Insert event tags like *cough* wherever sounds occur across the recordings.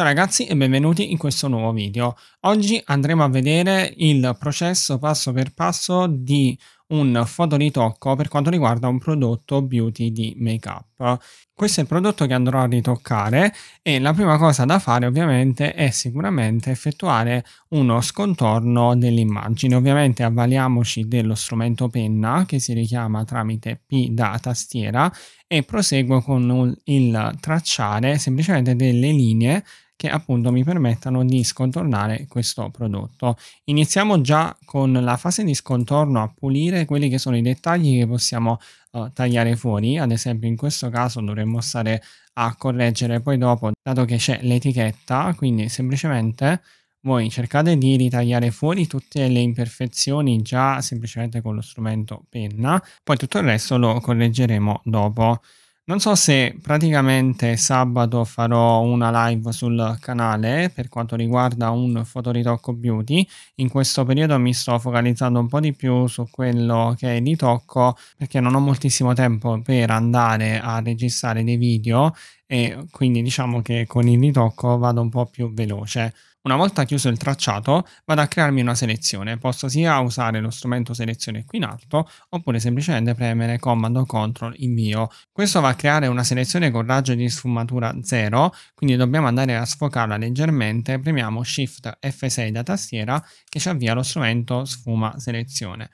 Ciao ragazzi e benvenuti in questo nuovo video. Oggi andremo a vedere il processo passo per passo di un fotoritocco per quanto riguarda un prodotto beauty di make-up. Questo è il prodotto che andrò a ritoccare e la prima cosa da fare ovviamente è sicuramente effettuare uno scontorno dell'immagine. Ovviamente avvaliamoci dello strumento penna che si richiama tramite P da tastiera e proseguo con il tracciare semplicemente delle linee che appunto mi permettano di scontornare questo prodotto. Iniziamo già con la fase di scontorno a pulire quelli che sono i dettagli che possiamo uh, tagliare fuori, ad esempio in questo caso dovremmo stare a correggere poi dopo dato che c'è l'etichetta, quindi semplicemente voi cercate di ritagliare fuori tutte le imperfezioni già semplicemente con lo strumento penna, poi tutto il resto lo correggeremo dopo. Non so se praticamente sabato farò una live sul canale per quanto riguarda un fotoritocco beauty. In questo periodo mi sto focalizzando un po' di più su quello che è di tocco perché non ho moltissimo tempo per andare a registrare dei video e quindi diciamo che con il ritocco vado un po' più veloce. Una volta chiuso il tracciato vado a crearmi una selezione, posso sia usare lo strumento selezione qui in alto oppure semplicemente premere comando CTRL invio. Questo va a creare una selezione con raggio di sfumatura 0, quindi dobbiamo andare a sfocarla leggermente, premiamo Shift F6 da tastiera che ci avvia lo strumento sfuma selezione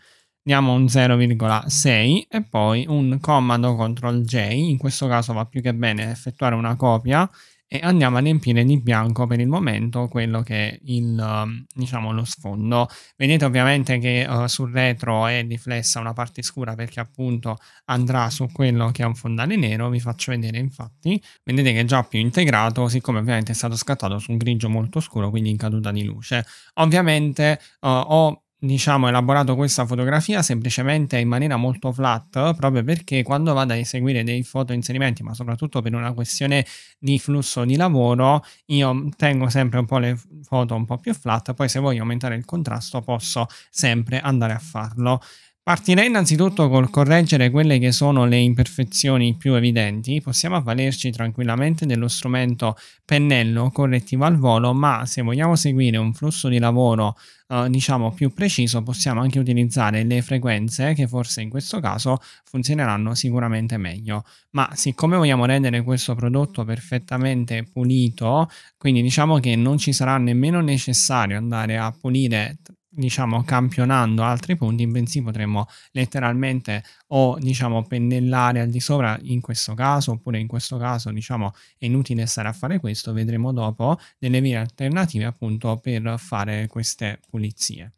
diamo un 0,6 e poi un comando CTRL J, in questo caso va più che bene effettuare una copia e andiamo a riempire di bianco per il momento quello che è il, um, diciamo, lo sfondo. Vedete ovviamente che uh, sul retro è riflessa una parte scura perché appunto andrà su quello che è un fondale nero, vi faccio vedere infatti, vedete che è già più integrato siccome ovviamente è stato scattato su un grigio molto scuro quindi in caduta di luce. Ovviamente uh, ho diciamo, elaborato questa fotografia semplicemente in maniera molto flat, proprio perché quando vado a eseguire dei foto inserimenti, ma soprattutto per una questione di flusso di lavoro, io tengo sempre un po' le foto un po' più flat, poi se voglio aumentare il contrasto posso sempre andare a farlo. Partirei innanzitutto col correggere quelle che sono le imperfezioni più evidenti, possiamo avvalerci tranquillamente dello strumento pennello correttivo al volo, ma se vogliamo seguire un flusso di lavoro eh, diciamo più preciso possiamo anche utilizzare le frequenze che forse in questo caso funzioneranno sicuramente meglio. Ma siccome vogliamo rendere questo prodotto perfettamente pulito, quindi diciamo che non ci sarà nemmeno necessario andare a pulire diciamo campionando altri punti, bensì potremmo letteralmente o diciamo pennellare al di sopra in questo caso, oppure in questo caso diciamo è inutile stare a fare questo, vedremo dopo delle vie alternative appunto per fare queste pulizie.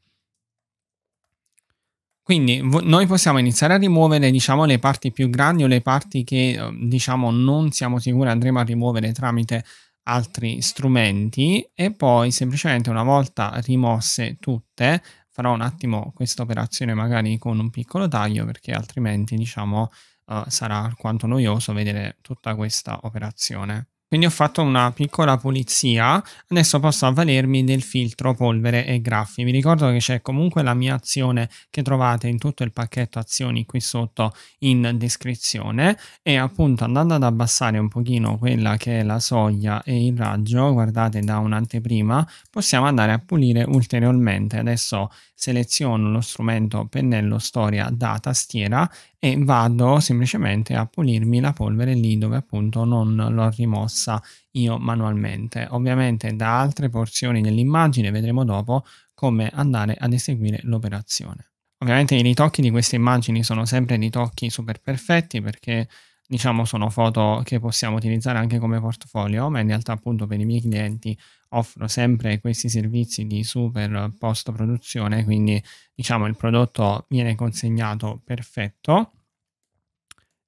Quindi noi possiamo iniziare a rimuovere diciamo, le parti più grandi o le parti che ehm, diciamo, non siamo sicuri andremo a rimuovere tramite altri strumenti e poi semplicemente una volta rimosse tutte farò un attimo questa operazione magari con un piccolo taglio perché altrimenti diciamo uh, sarà alquanto noioso vedere tutta questa operazione. Quindi ho fatto una piccola pulizia, adesso posso avvalermi del filtro polvere e graffi. Vi ricordo che c'è comunque la mia azione che trovate in tutto il pacchetto azioni qui sotto in descrizione e appunto andando ad abbassare un pochino quella che è la soglia e il raggio, guardate da un'anteprima, possiamo andare a pulire ulteriormente. Adesso seleziono lo strumento pennello storia da tastiera e vado semplicemente a pulirmi la polvere lì dove appunto non l'ho rimossa passa io manualmente. Ovviamente da altre porzioni dell'immagine vedremo dopo come andare ad eseguire l'operazione. Ovviamente i ritocchi di queste immagini sono sempre ritocchi super perfetti perché diciamo sono foto che possiamo utilizzare anche come portfolio, ma in realtà appunto per i miei clienti offro sempre questi servizi di super post produzione, quindi diciamo il prodotto viene consegnato perfetto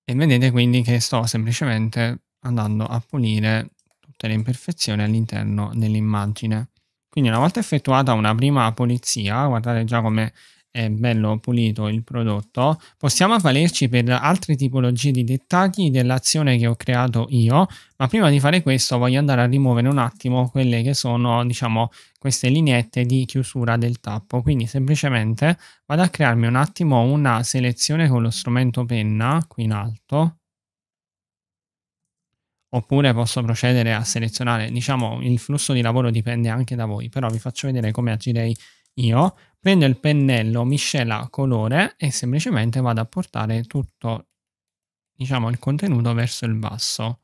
e vedete quindi che sto semplicemente andando a pulire tutte le imperfezioni all'interno dell'immagine. Quindi una volta effettuata una prima pulizia, guardate già come è bello pulito il prodotto, possiamo avvalerci per altre tipologie di dettagli dell'azione che ho creato io, ma prima di fare questo voglio andare a rimuovere un attimo quelle che sono, diciamo, queste lineette di chiusura del tappo. Quindi semplicemente vado a crearmi un attimo una selezione con lo strumento penna qui in alto, oppure posso procedere a selezionare, diciamo il flusso di lavoro dipende anche da voi, però vi faccio vedere come agirei io, prendo il pennello miscela colore e semplicemente vado a portare tutto diciamo il contenuto verso il basso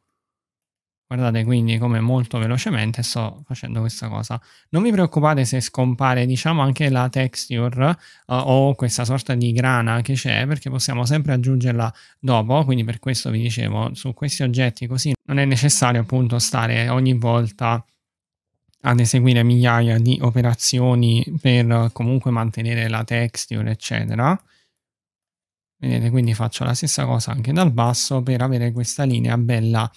Guardate quindi come molto velocemente sto facendo questa cosa. Non vi preoccupate se scompare diciamo anche la texture uh, o questa sorta di grana che c'è perché possiamo sempre aggiungerla dopo, quindi per questo vi dicevo su questi oggetti così non è necessario appunto stare ogni volta ad eseguire migliaia di operazioni per comunque mantenere la texture eccetera. Vedete quindi faccio la stessa cosa anche dal basso per avere questa linea bella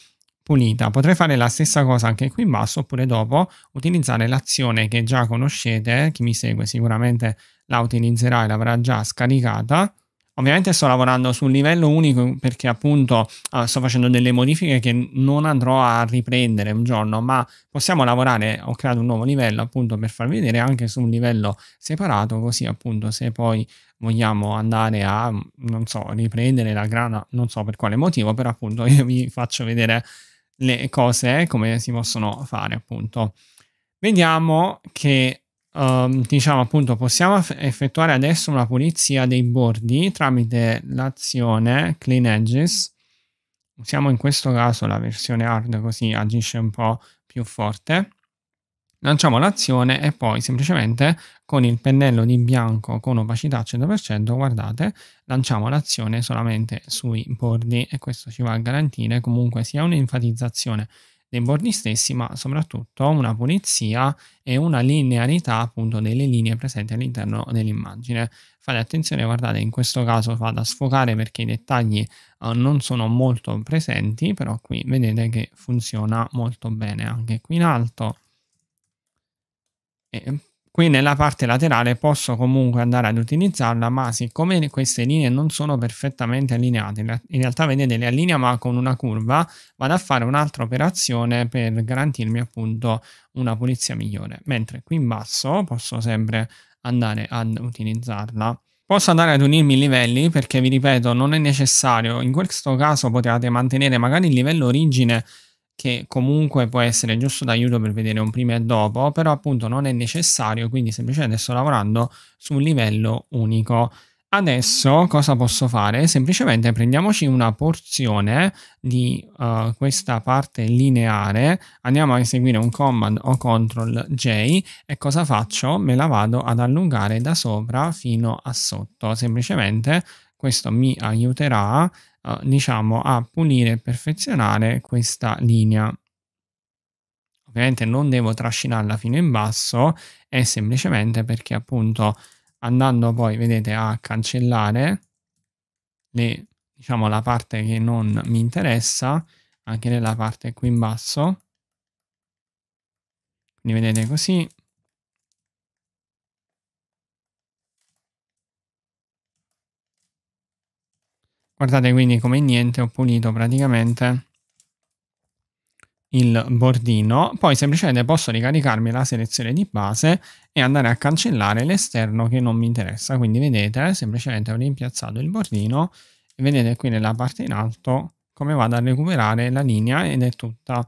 pulita. Potrei fare la stessa cosa anche qui in basso oppure dopo utilizzare l'azione che già conoscete, chi mi segue sicuramente la utilizzerà e l'avrà già scaricata. Ovviamente sto lavorando su un livello unico perché appunto uh, sto facendo delle modifiche che non andrò a riprendere un giorno, ma possiamo lavorare, ho creato un nuovo livello appunto per far vedere anche su un livello separato, così appunto se poi vogliamo andare a, non so, riprendere la grana, non so per quale motivo, però appunto *laughs* io vi faccio vedere le cose come si possono fare appunto. Vediamo che um, diciamo appunto possiamo effettuare adesso una pulizia dei bordi tramite l'azione Clean Edges. Usiamo in questo caso la versione hard così agisce un po' più forte. Lanciamo l'azione e poi semplicemente con il pennello di bianco con opacità 100%, guardate, lanciamo l'azione solamente sui bordi e questo ci va a garantire comunque sia un'enfatizzazione dei bordi stessi, ma soprattutto una pulizia e una linearità appunto delle linee presenti all'interno dell'immagine. Fate attenzione, guardate, in questo caso fa da sfocare perché i dettagli eh, non sono molto presenti, però qui vedete che funziona molto bene anche qui in alto e qui nella parte laterale posso comunque andare ad utilizzarla, ma siccome queste linee non sono perfettamente allineate, in realtà vedete le allinea ma con una curva, vado a fare un'altra operazione per garantirmi appunto una pulizia migliore. Mentre qui in basso posso sempre andare ad utilizzarla. Posso andare ad unirmi i livelli perché vi ripeto non è necessario, in questo caso potete mantenere magari il livello origine che comunque può essere giusto d'aiuto per vedere un prima e dopo, però appunto non è necessario, quindi semplicemente sto lavorando su un livello unico. Adesso cosa posso fare? Semplicemente prendiamoci una porzione di uh, questa parte lineare, andiamo a eseguire un command o control J e cosa faccio? Me la vado ad allungare da sopra fino a sotto, semplicemente questo mi aiuterà eh, diciamo, a pulire e perfezionare questa linea. Ovviamente non devo trascinarla fino in basso, è semplicemente perché appunto andando poi, vedete, a cancellare le, diciamo, la parte che non mi interessa, anche nella parte qui in basso, quindi vedete così, Guardate quindi come niente ho pulito praticamente il bordino, poi semplicemente posso ricaricarmi la selezione di base e andare a cancellare l'esterno che non mi interessa, quindi vedete semplicemente ho rimpiazzato il bordino e vedete qui nella parte in alto come vado a recuperare la linea ed è tutta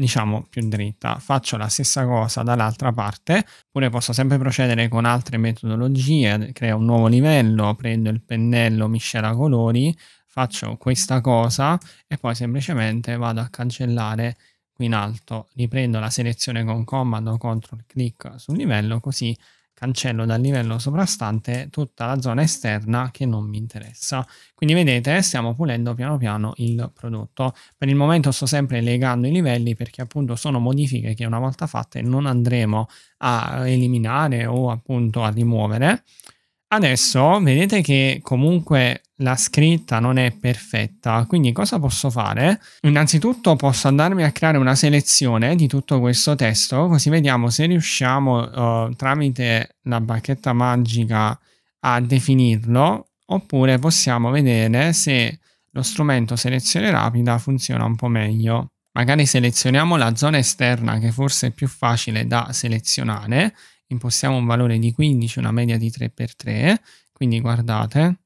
diciamo più dritta. Faccio la stessa cosa dall'altra parte, oppure posso sempre procedere con altre metodologie, creo un nuovo livello, prendo il pennello miscela colori, faccio questa cosa e poi semplicemente vado a cancellare qui in alto, riprendo la selezione con comando, control clic sul livello, così cancello dal livello soprastante tutta la zona esterna che non mi interessa. Quindi vedete stiamo pulendo piano piano il prodotto. Per il momento sto sempre legando i livelli perché appunto sono modifiche che una volta fatte non andremo a eliminare o appunto a rimuovere Adesso vedete che comunque la scritta non è perfetta, quindi cosa posso fare? Innanzitutto posso andarmi a creare una selezione di tutto questo testo, così vediamo se riusciamo uh, tramite la bacchetta magica a definirlo, oppure possiamo vedere se lo strumento selezione rapida funziona un po' meglio. Magari selezioniamo la zona esterna che forse è più facile da selezionare impostiamo un valore di 15, una media di 3x3, quindi guardate,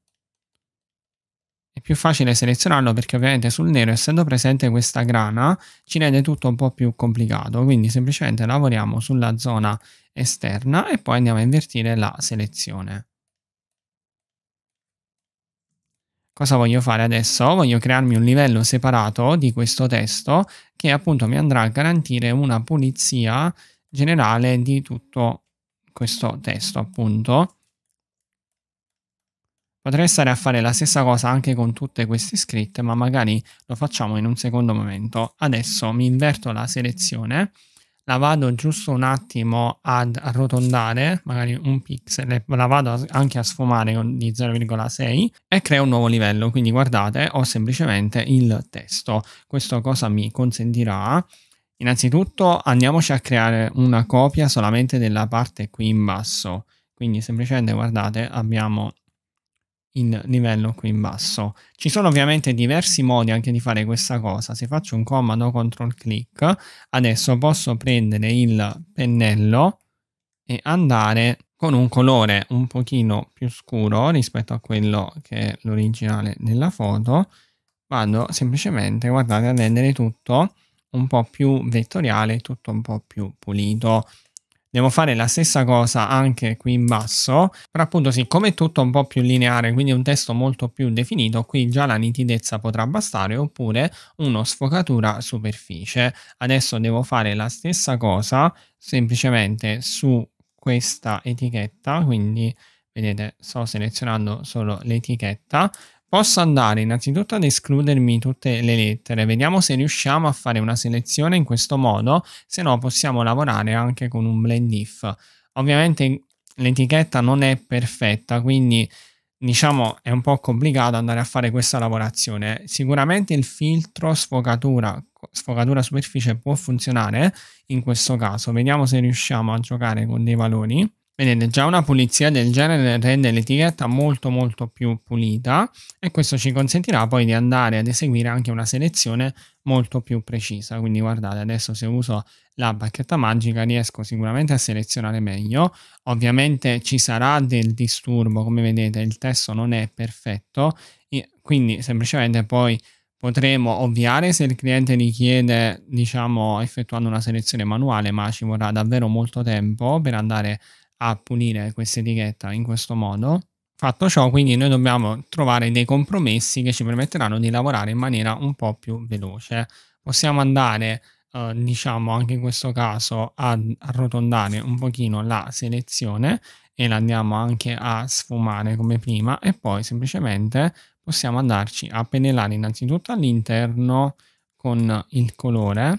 è più facile selezionarlo perché ovviamente sul nero, essendo presente questa grana, ci rende tutto un po' più complicato, quindi semplicemente lavoriamo sulla zona esterna e poi andiamo a invertire la selezione. Cosa voglio fare adesso? Voglio crearmi un livello separato di questo testo che appunto mi andrà a garantire una pulizia generale di tutto questo testo appunto. Potrei stare a fare la stessa cosa anche con tutte queste scritte, ma magari lo facciamo in un secondo momento. Adesso mi inverto la selezione, la vado giusto un attimo ad arrotondare, magari un pixel, la vado anche a sfumare di 0,6 e creo un nuovo livello. Quindi guardate, ho semplicemente il testo. Questo cosa mi consentirà? Innanzitutto andiamoci a creare una copia solamente della parte qui in basso, quindi semplicemente guardate abbiamo il livello qui in basso. Ci sono ovviamente diversi modi anche di fare questa cosa, se faccio un comando control click adesso posso prendere il pennello e andare con un colore un pochino più scuro rispetto a quello che è l'originale della foto, vado semplicemente, guardate, a rendere tutto un po' più vettoriale, tutto un po' più pulito. Devo fare la stessa cosa anche qui in basso, però appunto siccome è tutto un po' più lineare, quindi un testo molto più definito, qui già la nitidezza potrà bastare oppure uno sfocatura superficie. Adesso devo fare la stessa cosa semplicemente su questa etichetta, quindi vedete sto selezionando solo l'etichetta Posso andare innanzitutto ad escludermi tutte le lettere, vediamo se riusciamo a fare una selezione in questo modo, se no possiamo lavorare anche con un blend if. Ovviamente l'etichetta non è perfetta, quindi diciamo è un po' complicato andare a fare questa lavorazione. Sicuramente il filtro sfocatura, sfocatura superficie può funzionare in questo caso, vediamo se riusciamo a giocare con dei valori. Vedete, già una pulizia del genere rende l'etichetta molto molto più pulita e questo ci consentirà poi di andare ad eseguire anche una selezione molto più precisa. Quindi guardate, adesso se uso la bacchetta magica riesco sicuramente a selezionare meglio. Ovviamente ci sarà del disturbo, come vedete il testo non è perfetto, quindi semplicemente poi potremo ovviare se il cliente richiede, diciamo, effettuando una selezione manuale, ma ci vorrà davvero molto tempo per andare a a pulire questa etichetta in questo modo. Fatto ciò, quindi noi dobbiamo trovare dei compromessi che ci permetteranno di lavorare in maniera un po' più veloce. Possiamo andare, eh, diciamo anche in questo caso, ad arrotondare un pochino la selezione e la andiamo anche a sfumare come prima e poi semplicemente possiamo andarci a pennellare innanzitutto all'interno con il colore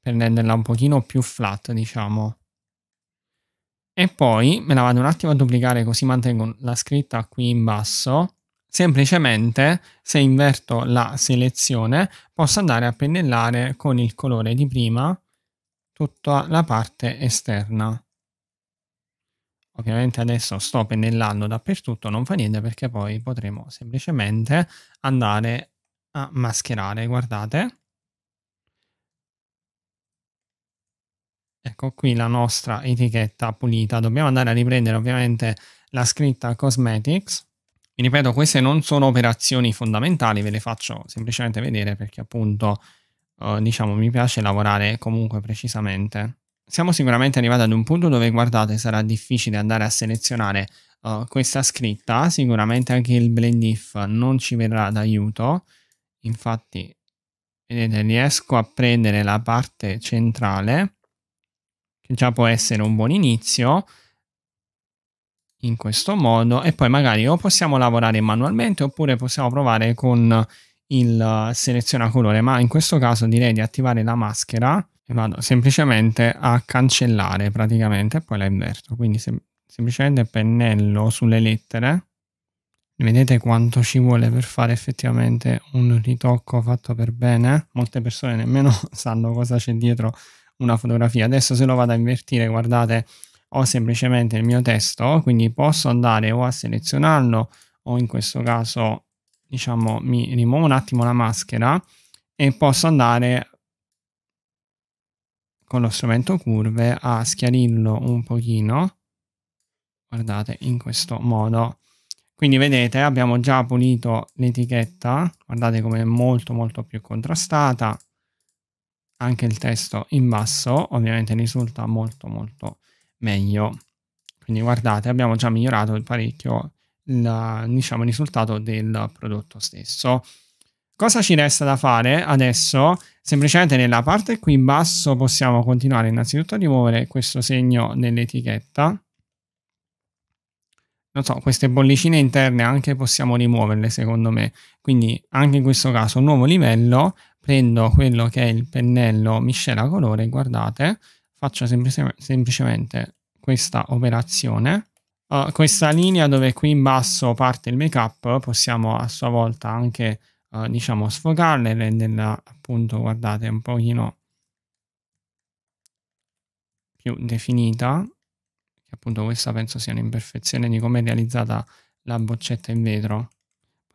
per renderla un pochino più flat, diciamo. E poi me la vado un attimo a duplicare così mantengo la scritta qui in basso. Semplicemente, se inverto la selezione, posso andare a pennellare con il colore di prima tutta la parte esterna. Ovviamente adesso sto pennellando dappertutto, non fa niente perché poi potremo semplicemente andare a mascherare, guardate. Ecco qui la nostra etichetta pulita. Dobbiamo andare a riprendere ovviamente la scritta Cosmetics. Mi ripeto, queste non sono operazioni fondamentali, ve le faccio semplicemente vedere perché appunto, eh, diciamo, mi piace lavorare comunque precisamente. Siamo sicuramente arrivati ad un punto dove, guardate, sarà difficile andare a selezionare eh, questa scritta. Sicuramente anche il blend if non ci verrà d'aiuto. Infatti, vedete, riesco a prendere la parte centrale che già può essere un buon inizio in questo modo e poi magari o possiamo lavorare manualmente oppure possiamo provare con il seleziona colore ma in questo caso direi di attivare la maschera e vado semplicemente a cancellare praticamente e poi la inverto quindi sem semplicemente pennello sulle lettere vedete quanto ci vuole per fare effettivamente un ritocco fatto per bene molte persone nemmeno *laughs* sanno cosa c'è dietro una fotografia. Adesso se lo vado a invertire, guardate, ho semplicemente il mio testo, quindi posso andare o a selezionarlo o in questo caso, diciamo, mi rimuovo un attimo la maschera e posso andare con lo strumento curve a schiarirlo un pochino, guardate, in questo modo. Quindi vedete abbiamo già pulito l'etichetta, guardate come è molto molto più contrastata, anche il testo in basso ovviamente risulta molto molto meglio. Quindi guardate, abbiamo già migliorato parecchio il, diciamo, risultato del prodotto stesso. Cosa ci resta da fare adesso? Semplicemente nella parte qui in basso possiamo continuare innanzitutto a rimuovere questo segno nell'etichetta. Non so, queste bollicine interne anche possiamo rimuoverle secondo me. Quindi anche in questo caso nuovo livello, prendo quello che è il pennello miscela colore, guardate, faccio semplice, semplicemente questa operazione. Uh, questa linea dove qui in basso parte il make up, possiamo a sua volta anche uh, diciamo sfogarla e renderla appunto, guardate, un pochino più definita. Che appunto questa penso sia un'imperfezione di come è realizzata la boccetta in vetro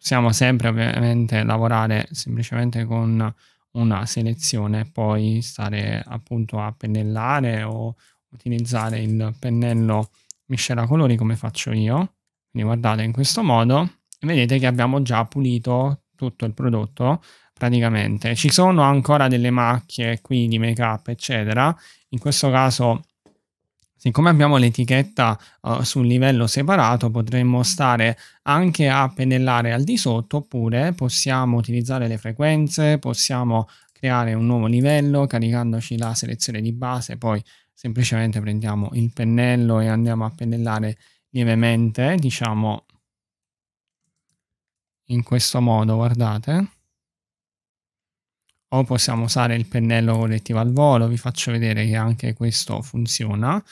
possiamo sempre ovviamente lavorare semplicemente con una selezione poi stare appunto a pennellare o utilizzare il pennello miscela colori come faccio io quindi guardate in questo modo vedete che abbiamo già pulito tutto il prodotto praticamente ci sono ancora delle macchie qui di make up eccetera in questo caso siccome abbiamo l'etichetta uh, sul livello separato, potremmo stare anche a pennellare al di sotto, oppure possiamo utilizzare le frequenze, possiamo creare un nuovo livello caricandoci la selezione di base, poi semplicemente prendiamo il pennello e andiamo a pennellare lievemente, diciamo in questo modo, guardate. O possiamo usare il pennello collettivo al volo, vi faccio vedere che anche questo funziona.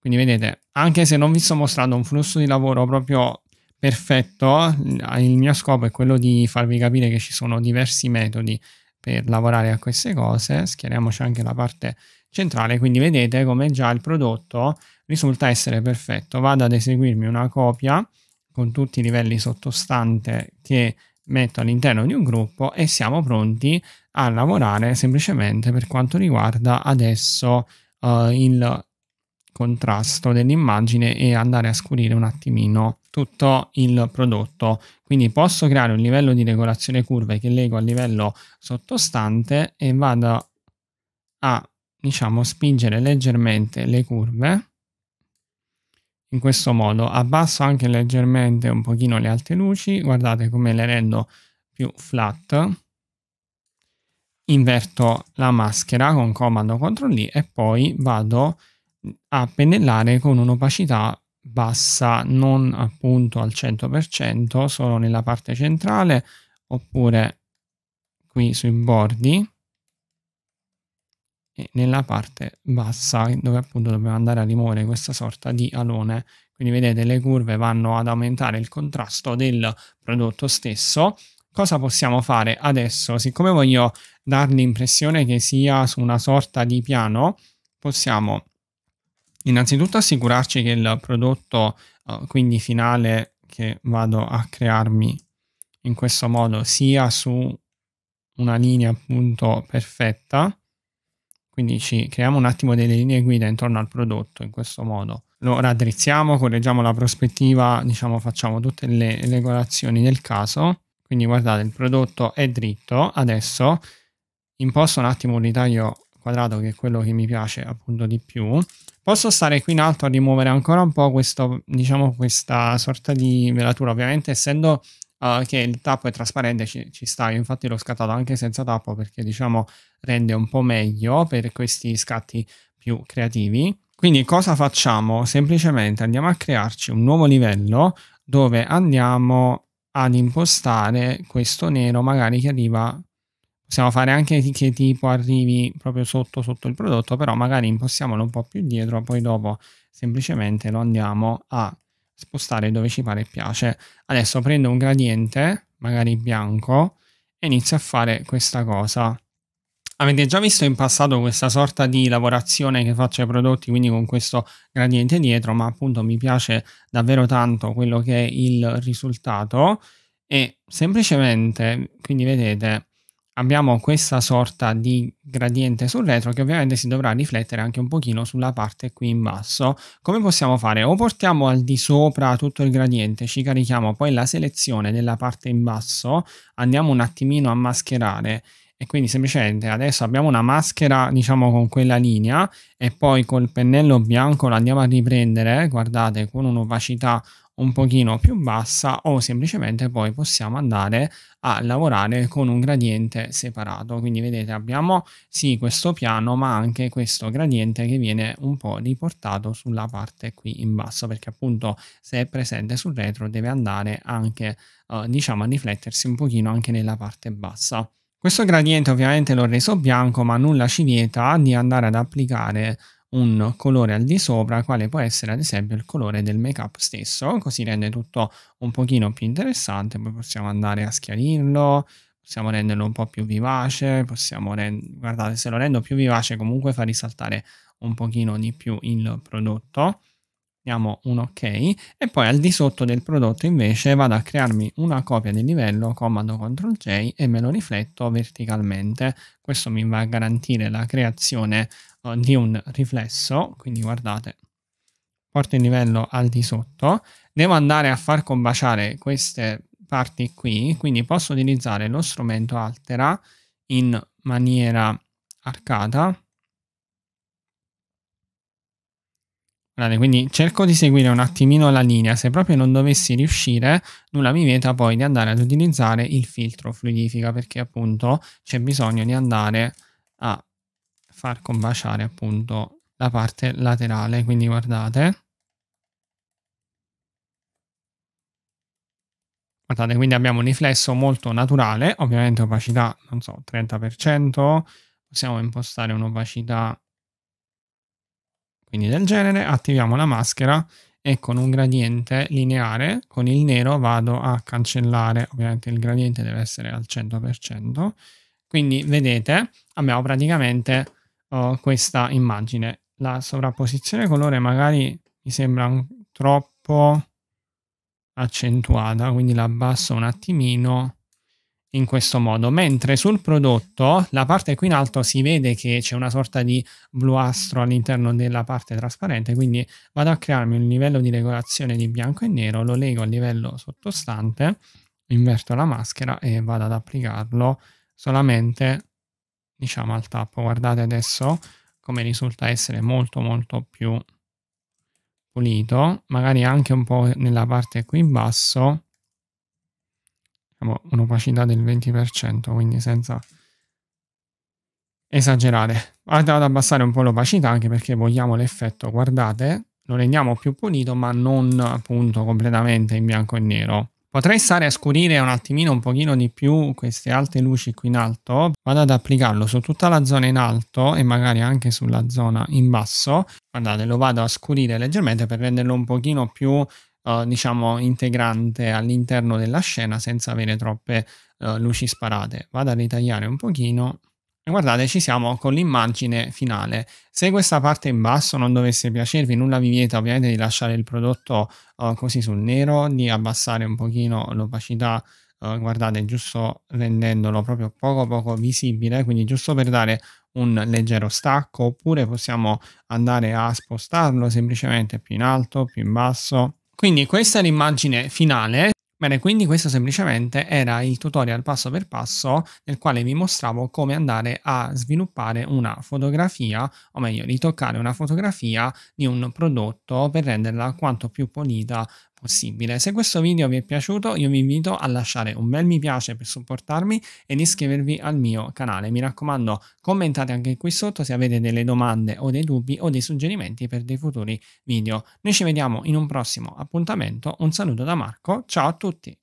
Quindi vedete, anche se non vi sto mostrando un flusso di lavoro proprio perfetto, eh, il mio scopo è quello di farvi capire che ci sono diversi metodi per lavorare a queste cose. Schieriamoci anche la parte centrale, quindi vedete come già il prodotto risulta essere perfetto. Vado ad eseguirmi una copia con tutti i livelli sottostanti che metto all'interno di un gruppo e siamo pronti a lavorare semplicemente per quanto riguarda adesso uh, il contrasto dell'immagine e andare a scurire un attimino tutto il prodotto. Quindi posso creare un livello di regolazione curve che leggo al livello sottostante e vado a diciamo spingere leggermente le curve in questo modo abbasso anche leggermente un pochino le alte luci guardate come le rendo più flat inverto la maschera con comando CTRL e poi vado a a pennellare con un'opacità bassa non appunto al 100% solo nella parte centrale oppure qui sui bordi e nella parte bassa dove appunto dobbiamo andare a rimuovere questa sorta di alone quindi vedete le curve vanno ad aumentare il contrasto del prodotto stesso cosa possiamo fare adesso siccome voglio dar l'impressione che sia su una sorta di piano possiamo innanzitutto assicurarci che il prodotto uh, quindi finale che vado a crearmi in questo modo sia su una linea appunto perfetta quindi ci creiamo un attimo delle linee guida intorno al prodotto in questo modo lo raddrizziamo correggiamo la prospettiva diciamo facciamo tutte le regolazioni del caso quindi guardate il prodotto è dritto adesso imposto un attimo un ritaglio quadrato che è quello che mi piace appunto di più posso stare qui in alto a rimuovere ancora un po' questo diciamo questa sorta di velatura ovviamente essendo uh, che il tappo è trasparente ci, ci sta io infatti l'ho scattato anche senza tappo perché diciamo rende un po' meglio per questi scatti più creativi quindi cosa facciamo? Semplicemente andiamo a crearci un nuovo livello dove andiamo ad impostare questo nero magari che arriva possiamo fare anche che tipo arrivi proprio sotto sotto il prodotto, però magari impostiamolo un po' più dietro, poi dopo semplicemente lo andiamo a spostare dove ci pare e piace. Adesso prendo un gradiente, magari bianco, e inizio a fare questa cosa. Avete già visto in passato questa sorta di lavorazione che faccio ai prodotti, quindi con questo gradiente dietro, ma appunto mi piace davvero tanto quello che è il risultato e semplicemente, quindi vedete, abbiamo questa sorta di gradiente sul retro che ovviamente si dovrà riflettere anche un pochino sulla parte qui in basso. Come possiamo fare? O portiamo al di sopra tutto il gradiente, ci carichiamo poi la selezione della parte in basso, andiamo un attimino a mascherare e quindi semplicemente adesso abbiamo una maschera diciamo con quella linea e poi col pennello bianco la andiamo a riprendere guardate con un'opacità un pochino più bassa o semplicemente poi possiamo andare a lavorare con un gradiente separato. Quindi vedete abbiamo sì questo piano ma anche questo gradiente che viene un po' riportato sulla parte qui in basso perché appunto se è presente sul retro deve andare anche eh, diciamo a riflettersi un pochino anche nella parte bassa. Questo gradiente ovviamente l'ho reso bianco ma nulla ci vieta di andare ad applicare un colore al di sopra, quale può essere ad esempio il colore del make-up stesso, così rende tutto un pochino più interessante, poi possiamo andare a schiarirlo, possiamo renderlo un po' più vivace, possiamo rend- guardate se lo rendo più vivace comunque fa risaltare un pochino di più il prodotto, diamo un ok e poi al di sotto del prodotto invece vado a crearmi una copia del livello, comando CTRL J e me lo rifletto verticalmente, questo mi va a garantire la creazione di un riflesso, quindi guardate, porto il livello al di sotto, devo andare a far combaciare queste parti qui, quindi posso utilizzare lo strumento altera in maniera arcata. Guardate, quindi cerco di seguire un attimino la linea, se proprio non dovessi riuscire, nulla mi vieta poi di andare ad utilizzare il filtro fluidifica, perché appunto c'è bisogno di andare a far combaciare appunto la parte laterale, quindi guardate. Guardate, quindi abbiamo un riflesso molto naturale, ovviamente opacità, non so, 30%, possiamo impostare un'opacità quindi del genere, attiviamo la maschera e con un gradiente lineare, con il nero vado a cancellare, ovviamente il gradiente deve essere al 100%, quindi vedete abbiamo praticamente oh, questa immagine. La sovrapposizione colore magari mi sembra troppo accentuata, quindi la abbasso un attimino in questo modo, mentre sul prodotto la parte qui in alto si vede che c'è una sorta di bluastro all'interno della parte trasparente, quindi vado a crearmi un livello di regolazione di bianco e nero, lo leggo al livello sottostante, inverto la maschera e vado ad applicarlo solamente diciamo al tappo. Guardate adesso come risulta essere molto molto più pulito, magari anche un po' nella parte qui in basso, diciamo un'opacità del 20%, quindi senza esagerare. Vado ad abbassare un po' l'opacità anche perché vogliamo l'effetto, guardate, lo rendiamo più pulito ma non appunto completamente in bianco e nero. Potrei stare a scurire un attimino un pochino di più queste alte luci qui in alto, vado ad applicarlo su tutta la zona in alto e magari anche sulla zona in basso, guardate lo vado a scurire leggermente per renderlo un pochino più eh, diciamo integrante all'interno della scena senza avere troppe eh, luci sparate, vado a ritagliare un pochino Guardate, ci siamo con l'immagine finale. Se questa parte in basso non dovesse piacervi, nulla vi vieta ovviamente di lasciare il prodotto uh, così sul nero, di abbassare un pochino l'opacità, uh, guardate, giusto rendendolo proprio poco poco visibile, quindi giusto per dare un leggero stacco, oppure possiamo andare a spostarlo semplicemente più in alto, più in basso. Quindi questa è l'immagine finale. Bene, quindi questo semplicemente era il tutorial passo per passo nel quale vi mostravo come andare a sviluppare una fotografia, o meglio ritoccare una fotografia di un prodotto per renderla quanto più pulita possibile. Se questo video vi è piaciuto io vi invito a lasciare un bel mi piace per supportarmi ed iscrivervi al mio canale. Mi raccomando commentate anche qui sotto se avete delle domande o dei dubbi o dei suggerimenti per dei futuri video. Noi ci vediamo in un prossimo appuntamento, un saluto da Marco, ciao a tutti!